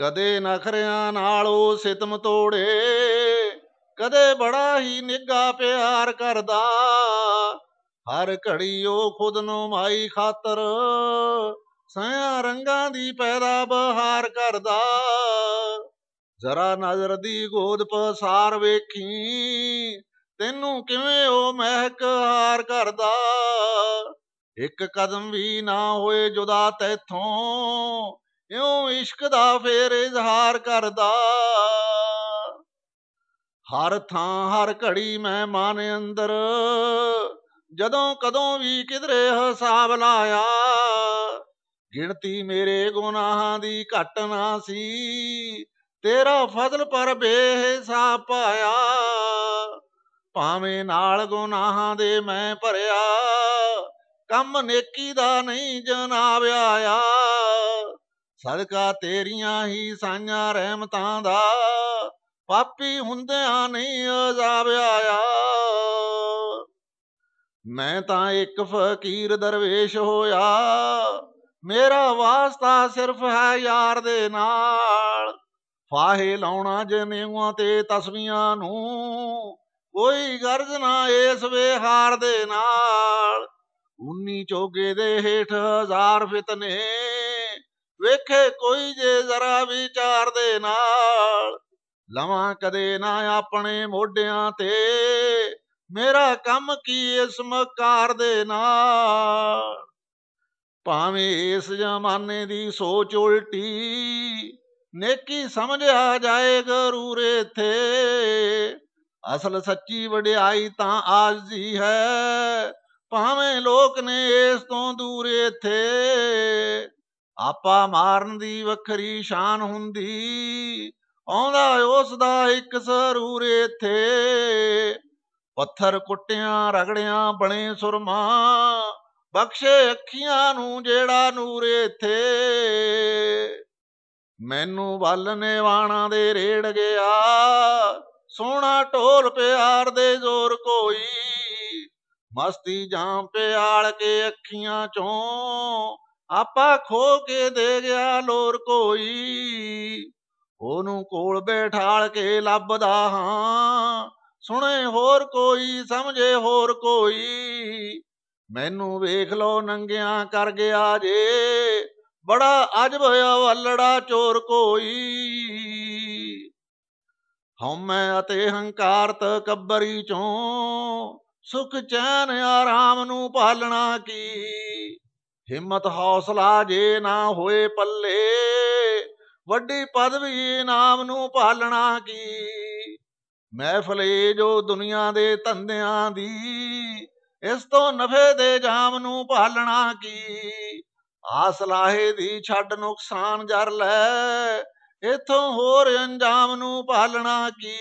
ਕਦੇ ਨਖਰਿਆਂ ਨਾਲੋਂ ਸਿਤਮ ਤੋੜੇ ਕਦੇ ਬੜਾ ਹੀ ਨਿੱਗਾ ਪਿਆਰ ਕਰਦਾ ਹਰ ਘੜੀ ਉਹ ਖੁਦ ਨੂੰ ਮਾਈ ਖਾਤਰ ਸਿਆ ਰੰਗਾਂ ਦੀ ਪੈਦਾ ਬਹਾਰ ਕਰਦਾ ਜ਼ਰਾ ਨਜ਼ਰ ਦੀ ਗੋਦ ਪਸਾਰ ਵੇਖੀ ਤੈਨੂੰ ਕਿਵੇਂ ਉਹ ਮਹਿਕ ਹਾਰ ਕਰਦਾ ਇੱਕ ਕਦਮ ਵੀ ਨਾ ਹੋਏ ਜੁਦਾ ਤੈਥੋਂ ਇਉਂ ਇਸ਼ਕ ਦਾ ਫੇਰ ਇਜ਼ਹਾਰ ਕਰਦਾ ਹਰ ਥਾਂ ਹਰ ਘੜੀ ਮੈਂ ਮਨ ਅੰਦਰ ਜਦੋਂ ਕਦੋਂ ਵੀ ਕਿਧਰੇ ਹਿਸਾਬ ਲਾਇਆ ਗਿਣਤੀ ਮੇਰੇ ਗੁਨਾਹਾਂ ਦੀ ਘਟ ਨਾ ਸੀ ਤੇਰਾ ਫਜ਼ਲ ਪਰ ਬੇਹਿਸਾਬ ਪਾਇਆ ਭਾਵੇਂ ਨਾਲ ਗੁਨਾਹਾਂ ਦੇ ਮੈਂ ਭਰਿਆ ਕੰਮ ਨੇਕੀ ਦਾ ਨਹੀਂ ਜਨਾਬ ਆਇਆ ਸਦਕਾ ਤੇਰੀਆਂ ਹੀ ਸਾਈਆਂ ਰਹਿਮਤਾਂ ਦਾ ਪਾਪੀ ਹੁੰਦਿਆਂ ਨਹੀਂ ਅਜ਼ਾਬ ਆਇਆ ਮੈਂ ਤਾਂ ਇੱਕ ਫਕੀਰ ਦਰਵੇਸ਼ ਹੋਇਆ ਮੇਰਾ ਵਾਸਤਾ ਸਿਰਫ ਹੈ ਯਾਰ ਦੇ ਨਾਲ ਫਾਹੇ ਲਾਉਣਾ ਜਨੇਵਾਂ ਤੇ ਤਸਵੀਆਂ ਨੂੰ ਕੋਈ ਗਰਜ ਨਾ ਇਸ ਵਿਹਾਰ ਦੇ ਨਾਲ ਉਨੀ ਚੋਗੇ ਦੇ ਹੇਠ ਹਜ਼ਾਰ ਫਿਤਨੇ ਵੇਖੇ ਕੋਈ ਜੇ ਜ਼ਰਾ ਵਿਚਾਰ ਦੇ ਨਾਲ ਲਵਾਂ ਕਦੇ ਨਾ ਆਪਣੇ ਮੋਢਿਆਂ ਤੇ ਮੇਰਾ ਕੰਮ ਕੀ ਇਸ ਮਕਾਰ ਦੇ ਨਾਲ ਭਾਵੇਂ ਇਸ ਜ਼ਮਾਨੇ ਦੀ ਸੋਚ ਉਲਟੀ ਨੇਕੀ ਸਮਝਿਆ ਜਾਏ ਗਰੂਰ ਇਥੇ ਅਸਲ ਸੱਚੀ ਵਡਿਆਈ ਤਾਂ ਆਜੀ ਹੈ ਭਾਵੇਂ ਲੋਕ ਨੇ ਇਸ ਤੋਂ ਦੂਰ ਇਥੇ ਆਪਾ ਮਾਰਨ ਦੀ ਵੱਖਰੀ ਸ਼ਾਨ ਹੁੰਦੀ ਆਉਂਦਾ ਉਸ ਦਾ ਇੱਕ ਸਰੂਰ ਇੱਥੇ ਪੱਥਰ ਕੁੱਟਿਆਂ ਰਗੜਿਆਂ ਬਣੇ ਸੁਰਮਾ ਬਖਸ਼ੇ ਅੱਖੀਆਂ ਨੂੰ ਜਿਹੜਾ ਨੂਰ ਇੱਥੇ ਮੈਨੂੰ ਵੱਲ ਵਾਣਾ ਦੇ ਰੇੜ ਗਿਆ ਸੋਹਣਾ ਢੋਲ ਪਿਆਰ ਦੇ ਜ਼ੋਰ ਕੋਈ ਮਸਤੀ ਜਾਂ ਪਿਆਲ ਕੇ ਅੱਖੀਆਂ ਚੋਂ ਆਪਾ ਖੋ ਕੇ ਦੇ ਗਿਆ ਲੋਰ ਕੋਈ ਉਹਨੂੰ ਕੋਲ ਬੈਠਾਲ ਕੇ ਲੱਭਦਾ ਹਾਂ ਸੁਣੇ ਹੋਰ ਕੋਈ ਸਮਝੇ ਹੋਰ ਕੋਈ ਮੈਨੂੰ ਵੇਖ ਲੋ ਨੰਗਿਆਂ ਕਰ ਗਿਆ ਜੇ ਬੜਾ ਅਜਬ ਹੋਇਆ ਵੱਲੜਾ ਚੋਰ ਕੋਈ ਹਮੇ ਅਤੇ ਹੰਕਾਰ ਤਕਬਰੀ ਚੋਂ ਸੁਖ ਚੈਨ ਆਰਾਮ ਨੂੰ ਪਾਲਣਾ ਕੀ ਹਿੰਮਤ ਹੌਸਲਾ ਜੇ ਨਾ ਹੋਏ ਪੱਲੇ ਵੱਡੀ ਪਦਵੀ ਨਾਮ ਨੂੰ ਪਾਲਣਾ ਕੀ ਮਹਿਫਲੇ ਜੋ ਦੁਨੀਆ ਦੇ ਧੰਦਿਆਂ ਦੀ ਇਸ ਤੋਂ ਨਫੇ ਦੇ ਜਾਮ ਨੂੰ ਪਾਲਣਾ ਕੀ ਆਸ ਲਾਹੇ ਦੀ ਛੱਡ ਨੁਕਸਾਨ ਜਰ ਲੈ ਇਥੋਂ ਹੋਰ ਅੰਜਾਮ ਨੂੰ ਪਾਲਣਾ ਕੀ